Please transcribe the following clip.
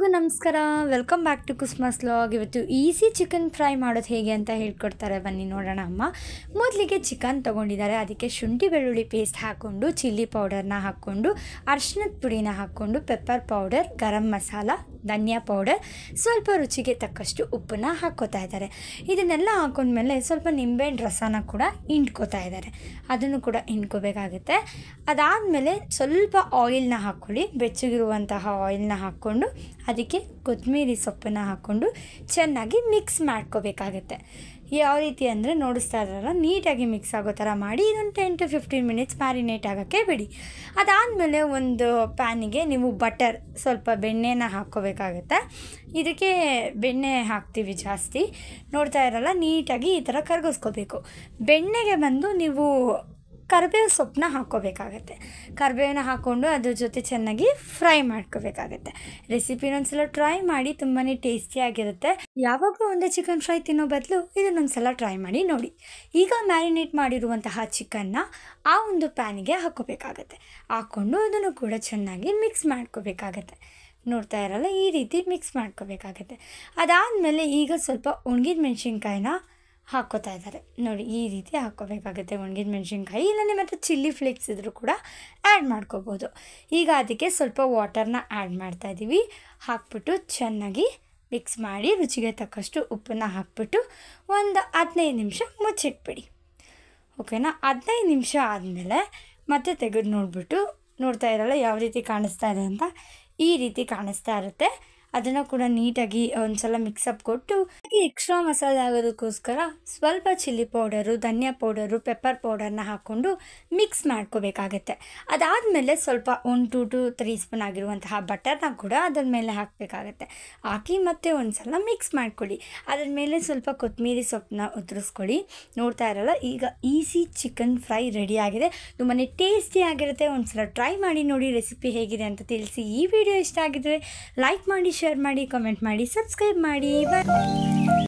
ಎಲ್ರಿಗೂ ನಮಸ್ಕಾರ welcome back to ಕುಸ್ಮಸ್ ಲಾಗ್ ಇವತ್ತು ಈಸಿ ಚಿಕನ್ ಫ್ರೈ ಮಾಡೋದು ಹೇಗೆ ಅಂತ ಹೇಳ್ಕೊಡ್ತಾರೆ ಬನ್ನಿ ನೋಡೋಣ ಅಮ್ಮ ಮೊದಲಿಗೆ ಚಿಕನ್ ತೊಗೊಂಡಿದ್ದಾರೆ ಅದಕ್ಕೆ ಶುಂಠಿ ಬೆಳ್ಳುಳ್ಳಿ ಪೇಸ್ಟ್ ಹಾಕ್ಕೊಂಡು ಚಿಲ್ಲಿ ಪೌಡರ್ನ ಹಾಕ್ಕೊಂಡು ಅರ್ಶಿನದ ಪುಡಿನ ಹಾಕ್ಕೊಂಡು ಪೆಪ್ಪರ್ ಪೌಡರ್ ಗರಂ ಮಸಾಲ ಧನಿಯಾ ಪೌಡರ್ ಸ್ವಲ್ಪ ರುಚಿಗೆ ತಕ್ಕಷ್ಟು ಉಪ್ಪನ್ನು ಹಾಕ್ಕೋತಾ ಇದ್ದಾರೆ ಇದನ್ನೆಲ್ಲ ಹಾಕೊಂಡ್ಮೇಲೆ ಸ್ವಲ್ಪ ನಿಂಬೆಹಣ್ಣು ರಸನ ಕೂಡ ಹಿಂಡ್ಕೋತಾ ಇದ್ದಾರೆ ಅದನ್ನು ಕೂಡ ಹಿಂಡ್ಕೋಬೇಕಾಗುತ್ತೆ ಅದಾದಮೇಲೆ ಸ್ವಲ್ಪ ಆಯಿಲ್ನ ಹಾಕ್ಕೊಳ್ಳಿ ಬೆಚ್ಚಗಿರುವಂತಹ ಆಯಿಲ್ನ ಹಾಕ್ಕೊಂಡು ಅದಕ್ಕೆ ಕೊತ್ತಂಬರಿ ಸೊಪ್ಪನ್ನು ಹಾಕ್ಕೊಂಡು ಚೆನ್ನಾಗಿ ಮಿಕ್ಸ್ ಮಾಡ್ಕೋಬೇಕಾಗುತ್ತೆ ಯಾವ ರೀತಿ ಅಂದರೆ ನೋಡಿಸ್ತಾ ಇರಲ್ಲ ನೀಟಾಗಿ ಮಿಕ್ಸ್ ಆಗೋ ಥರ ಮಾಡಿ ಇದೊಂದು ten to fifteen minutes marinate ಆಗೋಕ್ಕೆ ಬಿಡಿ ಅದಾದಮೇಲೆ ಒಂದು ಪ್ಯಾನಿಗೆ ನೀವು ಬಟರ್ ಸ್ವಲ್ಪ ಬೆಣ್ಣೆನ ಹಾಕ್ಕೋಬೇಕಾಗತ್ತೆ ಇದಕ್ಕೆ ಬೆಣ್ಣೆ ಹಾಕ್ತೀವಿ ಜಾಸ್ತಿ ನೋಡ್ತಾ ಇರಲ್ಲ ನೀಟಾಗಿ ಈ ಥರ ಕರಗಿಸ್ಕೋಬೇಕು ಬೆಣ್ಣೆಗೆ ಬಂದು ನೀವು ಕರಿಬೇವು ಸೊಪ್ಪನ್ನ ಹಾಕ್ಕೋಬೇಕಾಗತ್ತೆ ಕರಿಬೇವಿನ ಹಾಕ್ಕೊಂಡು ಅದ್ರ ಜೊತೆ ಚೆನ್ನಾಗಿ ಫ್ರೈ ಮಾಡ್ಕೋಬೇಕಾಗತ್ತೆ ರೆಸಿಪಿನ ಒಂದ್ಸಲ ಟ್ರೈ ಮಾಡಿ ತುಂಬಾ ಟೇಸ್ಟಿಯಾಗಿರುತ್ತೆ ಯಾವಾಗಲೂ ಒಂದೇ ಚಿಕನ್ ಫ್ರೈ ತಿನ್ನೋ ಬದಲು ಇದನ್ನೊಂದ್ಸಲ ಟ್ರೈ ಮಾಡಿ ನೋಡಿ ಈಗ ಮ್ಯಾರಿನೇಟ್ ಮಾಡಿರುವಂತಹ ಚಿಕನ್ನ ಆ ಒಂದು ಪ್ಯಾನಿಗೆ ಹಾಕ್ಕೋಬೇಕಾಗತ್ತೆ ಹಾಕ್ಕೊಂಡು ಅದನ್ನು ಕೂಡ ಚೆನ್ನಾಗಿ ಮಿಕ್ಸ್ ಮಾಡ್ಕೋಬೇಕಾಗತ್ತೆ ನೋಡ್ತಾ ಇರಲ್ಲ ಈ ರೀತಿ ಮಿಕ್ಸ್ ಮಾಡ್ಕೋಬೇಕಾಗತ್ತೆ ಅದಾದಮೇಲೆ ಈಗ ಸ್ವಲ್ಪ ಒಣಗಿದ ಮೆಣಸಿನ್ಕಾಯಿನ ಹಾಕ್ಕೋತಾ ಇದ್ದಾರೆ ನೋಡಿ ಈ ರೀತಿ ಹಾಕ್ಕೋಬೇಕಾಗುತ್ತೆ ಒಣಗಿದ ಮೆಣಸಿನ್ಕಾಯಿ ಇಲ್ಲ ನಿಮ್ಮ ಹತ್ರ ಚಿಲ್ಲಿ ಫ್ಲೇಕ್ಸ್ ಇದ್ದರೂ ಕೂಡ ಆ್ಯಡ್ ಮಾಡ್ಕೋಬೋದು ಈಗ ಅದಕ್ಕೆ ಸ್ವಲ್ಪ ವಾಟರ್ನ ಆ್ಯಡ್ ಮಾಡ್ತಾಯಿದ್ದೀವಿ ಹಾಕ್ಬಿಟ್ಟು ಚೆನ್ನಾಗಿ ಮಿಕ್ಸ್ ಮಾಡಿ ರುಚಿಗೆ ತಕ್ಕಷ್ಟು ಉಪ್ಪನ್ನು ಹಾಕ್ಬಿಟ್ಟು ಒಂದು ಹದಿನೈದು ನಿಮಿಷ ಮುಚ್ಚಿಟ್ಬಿಡಿ ಓಕೆನಾ ಹದಿನೈದು ನಿಮಿಷ ಆದಮೇಲೆ ಮತ್ತೆ ತೆಗೆದು ನೋಡಿಬಿಟ್ಟು ನೋಡ್ತಾ ಇರಲ್ಲ ಯಾವ ರೀತಿ ಕಾಣಿಸ್ತಾ ಇದೆ ಅಂತ ಈ ರೀತಿ ಕಾಣಿಸ್ತಾ ಇರುತ್ತೆ ಅದನ್ನು ಕೂಡ ನೀಟಾಗಿ ಒಂದ್ಸಲ ಮಿಕ್ಸಪ್ ಕೊಟ್ಟು ಹಾಗೆ ಎಕ್ಸ್ಟ್ರಾ ಮಸಾಲೆ ಆಗೋದಕ್ಕೋಸ್ಕರ ಸ್ವಲ್ಪ ಚಿಲ್ಲಿ ಪೌಡರು ಧನಿಯಾ ಪೌಡರು ಪೆಪ್ಪರ್ ಪೌಡರ್ನ ಹಾಕ್ಕೊಂಡು ಮಿಕ್ಸ್ ಮಾಡ್ಕೋಬೇಕಾಗತ್ತೆ ಅದಾದಮೇಲೆ ಸ್ವಲ್ಪ one to two three spoon ಆಗಿರುವಂತಹ ಬಟರ್ನ ಕೂಡ ಅದರ ಮೇಲೆ ಹಾಕಬೇಕಾಗತ್ತೆ ಹಾಕಿ ಮತ್ತೆ ಸಲ ಮಿಕ್ಸ್ ಮಾಡ್ಕೊಳ್ಳಿ ಅದರ ಮೇಲೆ ಸ್ವಲ್ಪ ಕೊತ್ತಂಬರಿ ಸೊಪ್ಪನ್ನ ಉದುರಿಸ್ಕೊಳ್ಳಿ ನೋಡ್ತಾ ಇರಲ್ಲ ಈಗ ಈಸಿ ಚಿಕನ್ ಫ್ರೈ ರೆಡಿ ಆಗಿದೆ ತುಂಬಾ ಟೇಸ್ಟಿ ಆಗಿರುತ್ತೆ ಸಲ ಟ್ರೈ ಮಾಡಿ ನೋಡಿ ರೆಸಿಪಿ ಹೇಗಿದೆ ಅಂತ ತಿಳಿಸಿ ಈ ವಿಡಿಯೋ ಇಷ್ಟ ಆಗಿದ್ರೆ ಲೈಕ್ ಮಾಡಿ ಶೇರ್ ಮಾಡಿ ಕಮೆಂಟ್ ಮಾಡಿ ಸಬ್ಸ್ಕ್ರೈಬ್ ಮಾಡಿ ಬಾಯ್